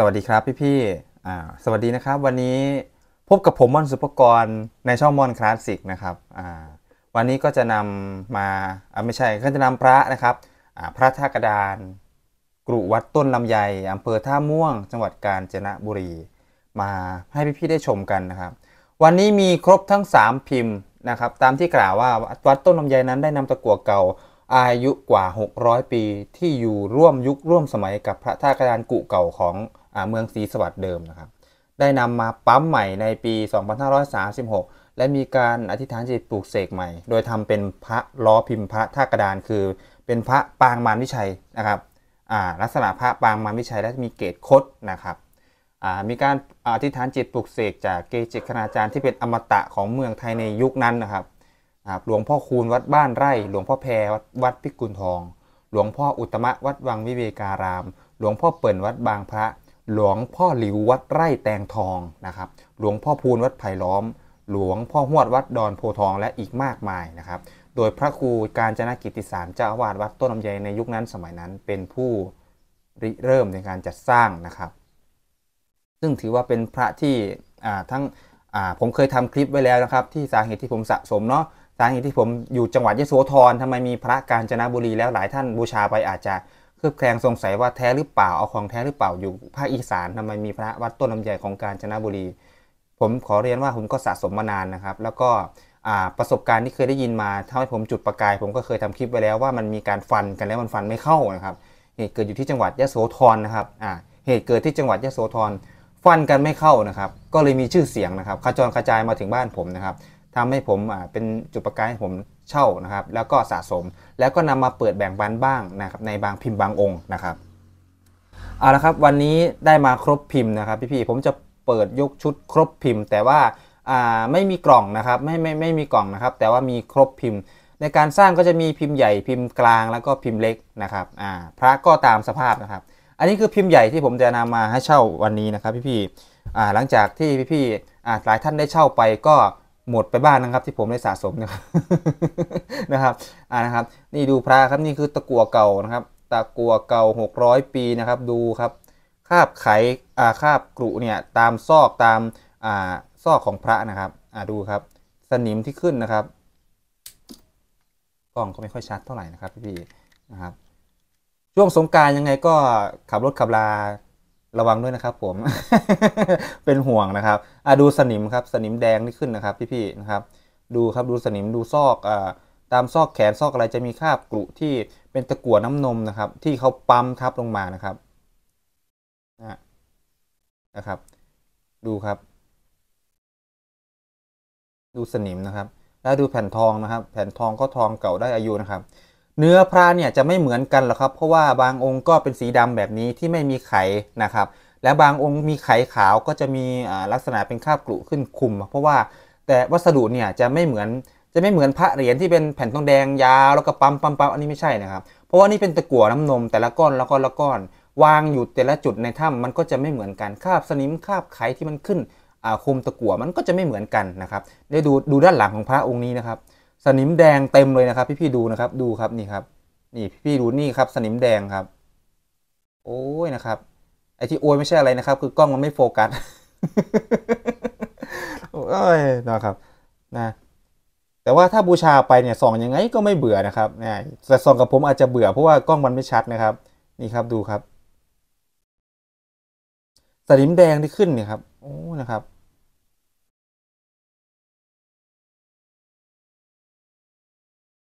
สวัสดีครับพี่พี่สวัสดีนะครับวันนี้พบกับผมมอนสุปกรณ์ในช่องมอนคลาสสิกนะครับวันนี้ก็จะนำมาไม่ใช่ก็จะนำพระนะครับพระท่ากระดานกรุวัดต้นลำไยอำเภอท่าม่วงจังหวัดกาญจนบุรีมาให้พี่พี่ได้ชมกันนะครับ วันนี้มีครบทั้ง 3 พิมพ์นะครับตามที่กล่าวว่าวัดต้นลำไยนั้นได้นำตะกั่วเก่าอายุกว่า600ปีที่อยู่ร่วมยุคร่วมสมัยกับพระท่ากระดานกุเก่าของเมืองศรีสวัสดิ์เดิมนะครับ ได้นำมาปั๊มใหม่ในปี 2536 และมีการอธิษฐานจิตปลูกเสกใหม่ โดยทำเป็นพระล้อพิมพ์พระท่ากระดาน คือ เป็นพระปางมารวิชัยนะครับ ลักษณะพระปางมารวิชัยและมีเกศคดนะครับมีการอธิษฐานจิตปลุกเสกจากเกจิคณาจารย์ที่เป็นอมตะของเมืองไทยในยุคนั้นนะครับหลวงพ่อคูณวัดบ้านไร่ หลวงพ่อแพรวัดพิกุลทอง หลวงพ่ออุตมะวัดวังวิเวการาม หลวงพ่อเปิ่นวัดบางพระหลวงพ่อหลิววัดไร่แตงทองนะครับหลวงพ่อพูนวัดไผ่ล้อม หลวงพ่อหวดวัดดอนโพทองและอีกมากมายนะครับ โดยพระครูการจนกิติสารเจ้าอาวาสวัดต้นลำไยในยุคนั้นสมัยนั้นเป็นผู้ริเริ่มในการจัดสร้างนะครับ ซึ่งถือว่าเป็นพระที่ทั้งผมเคยทำคลิปไว้แล้วนะครับ ที่สาเหตุที่ผมสะสมเนาะสาเหตุที่ผมอยู่จังหวัดยโสธรทำไมมีพระการจนบุรีแล้วหลายท่านบูชาไปอาจจะลือบแคลงสงสัยว่าแท้หรือเปล่า เอาของแท้หรือเปล่าอยู่ภาคอีสานทำไมมีพระวัดต้นลำใหญ่ของกาญจนบุรี ผมขอเรียนว่าผมก็สะสมมานานนะครับ แล้วก็ประสบการณ์ที่เคยได้ยินมาทำให้ผมจุดประกายผมก็เคยทำคลิปไปแล้วว่ามันมีการฟันกันแล้วมันฟันไม่เข้านะครับ เหตุเกิดอยู่ที่จังหวัดยะโสธรนะครับ เหตุเกิดที่จังหวัดยะโสธรฟันกันไม่เข้านะครับ ก็เลยมีชื่อเสียงนะครับขจรกระจายมาถึงบ้านผมนะครับทำให้ผมเป็นจุดประกายให้ผมเช่านะครับแล้วก็สะสม แล้วก็นำมาเปิดแบ่งบันบ้างนะครับในบางพิมพ์บางองค์นะครับเอาละครับวันนี้ได้มาครบพิมพ์นะครับพี่ๆผมจะเปิดยกชุดครบพิมพ์ แต่ว่าไม่มีกล่องนะครับไม่ไม่ไม่มีกล่องนะครับแต่ว่ามีครบพิมพ์ ในการสร้างก็จะมีพิมพ์ใหญ่พิมพ์กลางแล้วก็พิมพ์เล็กนะครับพระก็ตามสภาพนะครับ อันนี้คือพิมพ์ใหญ่ที่ผมจะนำมาให้เช่าวันนี้นะครับพี่ๆหลังจากที่พี่ๆหลายท่านได้เช่าไปก็หมดไปบ้านนะครับที่ผมได้สะสมนะครับนะครับอ่านะครับ นี่ดูพระครับ นี่คือตะกัวเก่านะครับ ตะกัวเก่า600 ปีนะครับ ดูครับคาบไขอ่าคาบกรุเนี่ยตามซอกตามอ่าซอกของพระนะครับอ่าดูครับสนิมที่ขึ้นนะครับ กล้องก็ไม่ค่อยชัดเท่าไหร่นะครับพี่นะครับช่วงสงการยังไงก็ขับรถขับลาระวังด้วยนะครับผม เป็นห่วงนะครับอ่ะดูสนิมครับ สนิมแดงนี่ขึ้นนะครับ พี่ๆนะครับ ดูครับ ดูสนิมดูซอกอ่าตามซอกแขน ซอกอะไรจะมีคราบกรุที่เป็นตะกั่วน้ำนมนะครับ ที่เขาปั๊มทับลงมานะครับนะนะครับ ดูครับ ดูสนิมนะครับ แล้วดูแผ่นทองนะครับ แผ่นทองก็ทองเก่าได้อายุนะครับเนื้อพระเนี่ยจะไม่เหมือนกันหรอกครับ เพราะว่าบางองค์ก็เป็นสีดำแบบนี้ที่ไม่มีไขนะครับ และบางองค์มีไขขาวก็จะมีลักษณะเป็นคราบกรุขึ้นคุม เพราะว่าแต่วัสดุเนี่ยจะไม่เหมือนจะไม่เหมือนพระเหรียญที่เป็นแผ่นทองแดงยาวแล้วก็ปั๊มปั๊มปั๊มอันนี้ไม่ใช่นะครับเพราะว่านี่เป็นตะกั่วน้ำนมแต่ละก้อนแล้วก็ละก้อน วางอยู่แต่ละจุดในถ้ามันก็จะไม่เหมือนกันคราบสนิมคราบไขที่มันขึ้นคุมตะกั่วมันก็จะไม่เหมือนกันนะครับเดี๋ยวดูดูด้านหลังของพระองค์นี้นะครับสนิมแดงเต็มเลยนะครับพี่พี่ดูนะครับดูครับนี่ครับ นี่ พี่พี่ดูนี่ครับ สนิมแดงครับ โอ้ยนะครับ ไอที่โอยไม่ใช่อะไรนะครับ คือกล้องมันไม่โฟกัสโอ้ยนะครับ นะ แต่ว่าถ้าบูชาไปเนี่ยส่องยังไงก็ไม่เบื่อนะครับนะแต่ส่องกับผมอาจจะเบื่อเพราะว่ากล้องมันไม่ชัดนะครับ นี่ครับดูครับ สนิมแดงที่ขึ้นเนี่ยครับโอ้นะครับ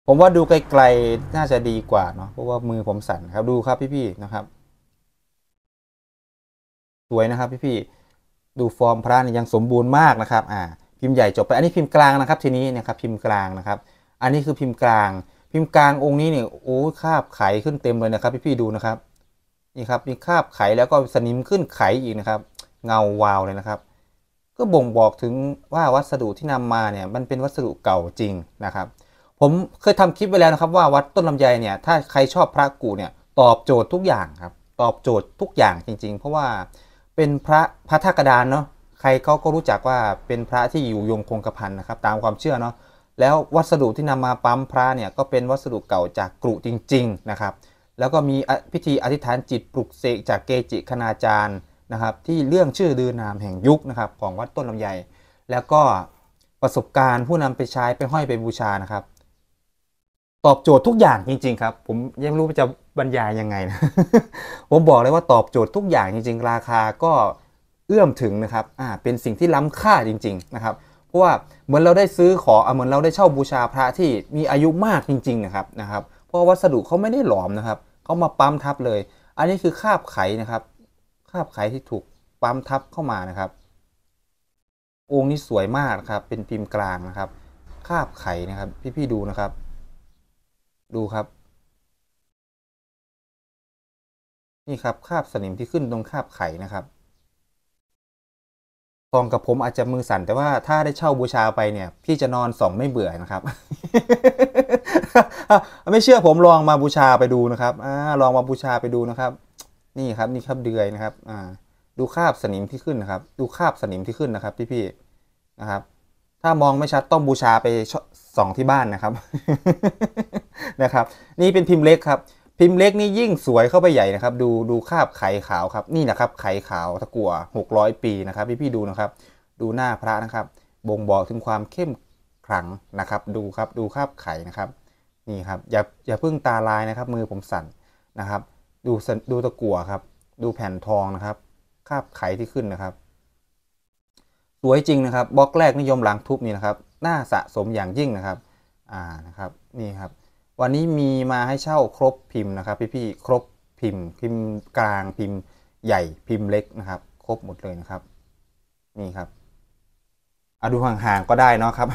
ผมว่าดูไกลๆน่าจะดีกว่าเนาะเพราะว่ามือผมสั่นครับดูครับพี่ๆนะครับสวยนะครับพี่ๆ ดูฟอร์มพระนี่ยังสมบูรณ์มากนะครับอ่าพิมพ์ใหญ่จบไป อันนี้พิมพ์กลางนะครับทีนี้นะครับพิมพ์กลางนะครับ อันนี้คือพิมพ์กลาง พิมพ์กลางองค์นี้เนี่ยโอ้คาบไขขึ้นเต็มเลยนะครับพี่ๆดูนะครับนี่ครับ มีคาบไขแล้วก็สนิมขึ้นไขอีกนะครับ เงาวาวเลยนะครับ ก็บ่งบอกถึงว่าวัสดุที่นำมาเนี่ยมันเป็นวัสดุเก่าจริงนะครับผมเคยทำคลิปไว้แล้วนะครับว่าวัดต้นลำไยเนี่ยถ้าใครชอบพระกูเนี่ยตอบโจทย์ทุกอย่างครับตอบโจทย์ทุกอย่างจริง ๆ เพราะว่าเป็นพระพระธากระดานเนาะใครเขาก็รู้จักว่าเป็นพระที่อยู่ยงคงกระพันนะครับ ตามความเชื่อเนาะแล้ววัสดุที่นำมาปั๊มพระเนี่ยก็เป็นวัสดุเก่าจากกรุจริง ๆนะครับ แล้วก็มีพิธีอธิษฐานจิตปลุกเสกจากเกจิคณาจารย์นะครับ ที่เรื่องชื่อดือนามแห่งยุคนะครับ ของวัดต้นลำไยแล้วก็ประสบการณ์ผู้นำไปใช้ไปห้อยไปบูชานะครับตอบโจทย์ทุกอย่างจริง ๆ ครับ ผมยังไม่รู้จะบรรยายยังไงนะผมบอกเลยว่าตอบโจทย์ทุกอย่างจริง ๆ ราคาก็เอื้อมถึงนะครับอ่าเป็นสิ่งที่ล้ำค่าจริงๆนะครับ เพราะว่าเหมือนเราได้ซื้อขอเหมือนเราได้เช่าบูชาพระที่มีอายุมากจริงๆนะครับนะครับ เพราะวัสดุเขาไม่ได้หลอมนะครับเขามาปั๊มทับเลย อันนี้คือคาบไขนะครับคาบไขที่ถูกปั๊มทับเข้ามานะครับ องค์นี้สวยมากครับ เป็นพิมพ์กลางนะครับคาบไขนะครับ พี่ๆดูนะครับดูครับ นี่ครับ คาบสนิมที่ขึ้นตรงคาบไข่นะครับกองกับผมอาจจะมือสั่น แต่ว่าถ้าได้เช่าบูชาไปเนี่ย พี่จะนอนสองไม่เบื่อนะครับ ไม่เชื่อผมลองมาบูชาไปดูนะครับอลองมาบูชาไปดูนะครับ นี่ครับนี่ครับเดือยนะครับ อ่า ดูคาบสนิมที่ขึ้นนะครับ ดูคาบสนิมที่ขึ้นนะครับ พี่ๆนะครับ ถ้ามองไม่ชัดต้องบูชาไปสองที่บ้านนะครับนะครับ นี่เป็นพิมพ์เล็กครับพิมพ์เล็กนี่ยิ่งสวยเข้าไปใหญ่นะครับ ดูดูคาบไข่ขาวครับนี่นะครับ ไข่ขาวตะกั่ว600ปีนะครับ พี่พี่ดูนะครับ ดูหน้าพระนะครับ บ่งบอกถึงความเข้มขลังนะครับ ดูครับดูคาบไข่นะครับนี่ครับอย่าอย่าเพิ่งตาลายนะครับ มือผมสั่นนะครับ ดูดูตะกั่วครับ ดูแผ่นทองนะครับคาบไข่ที่ขึ้นนะครับ สวยจริงนะครับบล็อกแรกนิยมหลังทุบนี่นะครับน่าสะสมอย่างยิ่งนะครับอ่านะครับ นี่ครับ วันนี้มีมาให้เช่าครบพิมพ์นะครับ พี่ๆ ครบพิมพ์พิมพ์กลางพิมพ์ใหญ่พิมพ์เล็กนะครับครบหมดเลยนะครับ นี่ครับเอาดูห่างๆก็ได้นะครับ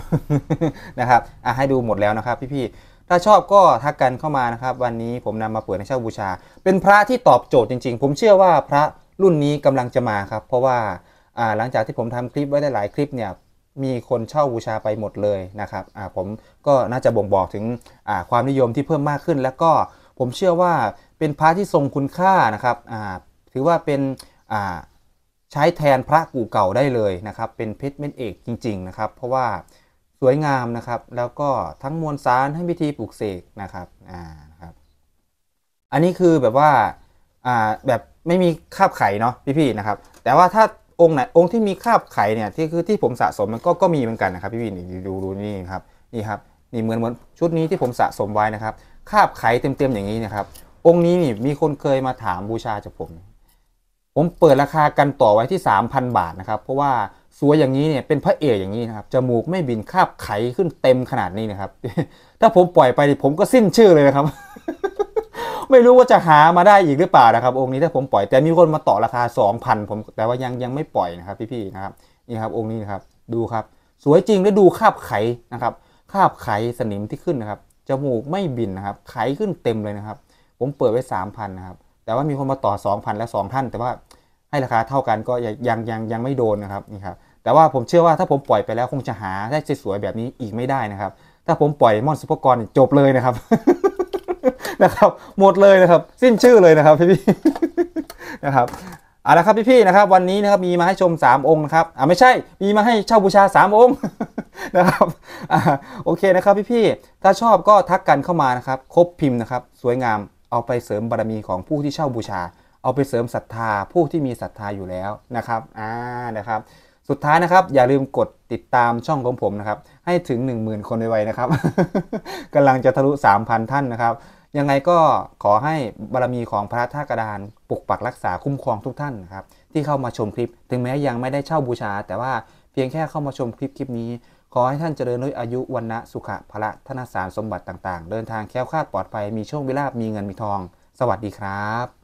นะครับอ่ะให้ดูหมดแล้วนะครับพี่ๆ ถ้าชอบก็ทักกันเข้ามานะครับวันนี้ผมนำมาเปิดให้เช่าบูชา เป็นพระที่ตอบโจทย์จริงๆ ผมเชื่อว่าพระรุ่นนี้กำลังจะมาครับ เพราะว่าหลังจากที่ผมทำคลิปไว้ได้หลายคลิปเนี่ยมีคนเช่าบูชาไปหมดเลยนะครับผมก็น่าจะบ่งบอกถึงความนิยมที่เพิ่มมากขึ้น แล้วก็ผมเชื่อว่าเป็นพระที่ทรงคุณค่านะครับถือว่าเป็นใช้แทนพระกูเก่าได้เลยนะครับเป็นเพชรเม็ดเอกจริง ๆนะครับ เพราะว่าสวยงามนะครับแล้วก็ทั้งมวลสารทั้งพิธีปลุกเสกนะครับอ่านะครับอันนี้คือแบบว่าอ่าแบบไม่มีคาบไข่เนาะพี่ๆนะครับแต่ว่าถ้าองค์ไหนองค์ที่มีคาบไข่เนี่ยที่คือที่ผมสะสมมันก็ก็มีเหมือนกันนะครับพี่วินดูดูนี่ครับนี่ครับ นี่เหมือนเหมือนชุดนี้ที่ผมสะสมไว้นะครับคาบไข่เต็มๆอย่างนี้นะครับองค์นี้นี่มีคนเคยมาถามบูชาจากผม ผมเปิดราคากันต่อไว้ที่ 3,000 บาทนะครับ เพราะว่าสวยอย่างนี้เนี่ยเป็นพระเอกอย่างนี้นะครับจมูกไม่บินคาบไข่ขึ้นเต็มขนาดนี้นะครับ ถ้าผมปล่อยไปผมก็สิ้นชื่อเลยนะครับไม่รู้ว่าจะหามาได้อีกหรือเปล่านะครับองค์นี้ถ้าผมปล่อยแต่มีคนมาต่อราคา 2,000 ผมแต่ว่ายังยังไม่ปล่อยนะครับ พี่ๆนะครับนี่ครับองค์นี้นะครับดูครับสวยจริงและดูคาบไขนะครับคาบไขสนิมที่ขึ้นนะครับจมูกไม่บินนะครับ ไขขึ้นเต็มเลยนะครับ ผมเปิดไว้ 3,000 นะครับแต่ว่ามีคนมาต่อ 2,000 และ2ท่านแต่ว่าให้ราคาเท่ากันก็ยังยังยังไม่โดนนะครับนี่ครับแต่ว่าผมเชื่อว่าถ้าผมปล่อยไปแล้วคงจะหาได้สวยๆแบบนี้อีกไม่ได้นะครับ ถ้าผมปล่อยมอนสุปกรจบเลยนะครับนะครับหมดเลยนะครับสิ้นชื่อเลยนะครับพี่พี่นะครับเอาละครับพี่พี่นะครับวันนี้นะครับมีมาให้ชม 3 องค์นะครับอ่าไม่ใช่มีมาให้เช่าบูชา 3 องค์นะครับอ่าโอเคนะครับ พี่พี่ถ้าชอบก็ทักกันเข้ามานะครับครบพิมพ์นะครับ สวยงามเอาไปเสริมบารมีของผู้ที่เช่าบูชา เอาไปเสริมศรัทธาผู้ที่มีศรัทธาอยู่แล้วนะครับอ่านะครับ สุดท้ายนะครับอย่าลืมกดติดตามช่องของผมนะครับ ให้ถึง 10,000 คนไวๆนะครับกำลังจะทะลุ3,000 ท่านนะครับยังไงก็ขอให้บารมีของพระธาตุกระดานปกปักรักษาคุ้มครองทุกท่านนะครับที่เข้ามาชมคลิป ถึงแม้ยังไม่ได้เช่าบูชา แต่ว่าเพียงแค่เข้ามาชมคลิปคลิปนี้ ขอให้ท่านเจริญด้วยอายุวันณะสุขะพระธนสารสมบัติต่างๆ เดินทางแคล้วคลาดปลอดภัยมีโชคมีลาบมีเงินมีทอง สวัสดีครับ